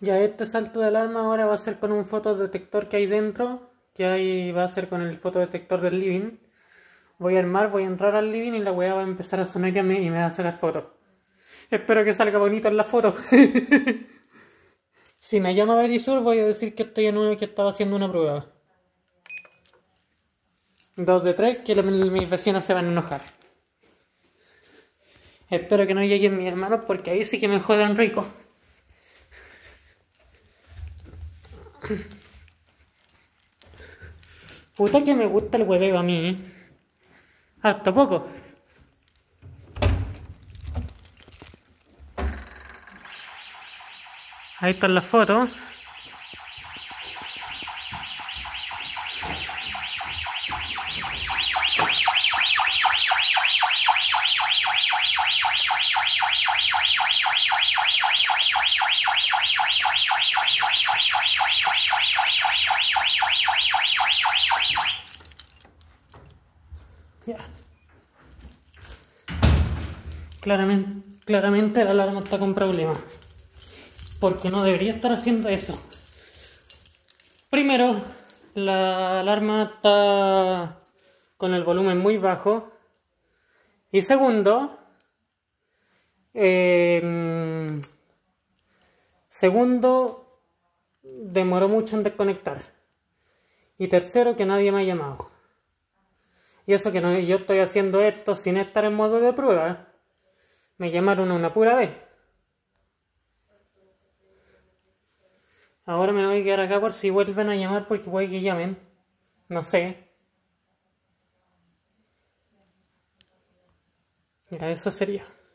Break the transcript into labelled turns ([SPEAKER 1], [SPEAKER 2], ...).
[SPEAKER 1] Ya este salto de alarma ahora va a ser con un fotodetector que hay dentro, que ahí va a ser con el fotodetector del living. Voy a armar, voy a entrar al living y la weá va a empezar a sonar y mí y me va a sacar fotos. Espero que salga bonito en la foto. si me llama sur voy a decir que estoy en y que estaba haciendo una prueba. Dos de tres, que mis vecinos se van a enojar. Espero que no lleguen mis hermanos porque ahí sí que me jodan rico. Puta que me gusta el hueveo a mí, ¿eh? Hasta poco. Ahí están las fotos. Claramente, la alarma está con problemas. Porque no debería estar haciendo eso. Primero, la alarma está con el volumen muy bajo. Y segundo, em, segundo, demoró mucho en desconectar. Y tercero, que nadie me ha llamado. Y eso que no, yo estoy haciendo esto sin estar en modo de prueba. Me llamaron una pura vez. Ahora me voy a quedar acá por si vuelven a llamar porque a que llamen. No sé. Mira, eso sería.